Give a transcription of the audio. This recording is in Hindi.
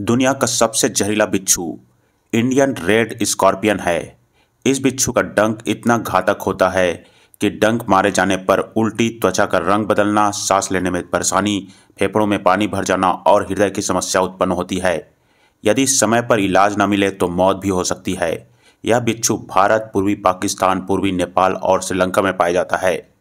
दुनिया का सबसे जहरीला बिच्छू इंडियन रेड स्कॉर्पियन है इस बिच्छू का डंक इतना घातक होता है कि डंक मारे जाने पर उल्टी त्वचा का रंग बदलना सांस लेने में परेशानी फेफड़ों में पानी भर जाना और हृदय की समस्या उत्पन्न होती है यदि समय पर इलाज न मिले तो मौत भी हो सकती है यह बिच्छू भारत पूर्वी पाकिस्तान पूर्वी नेपाल और श्रीलंका में पाया जाता है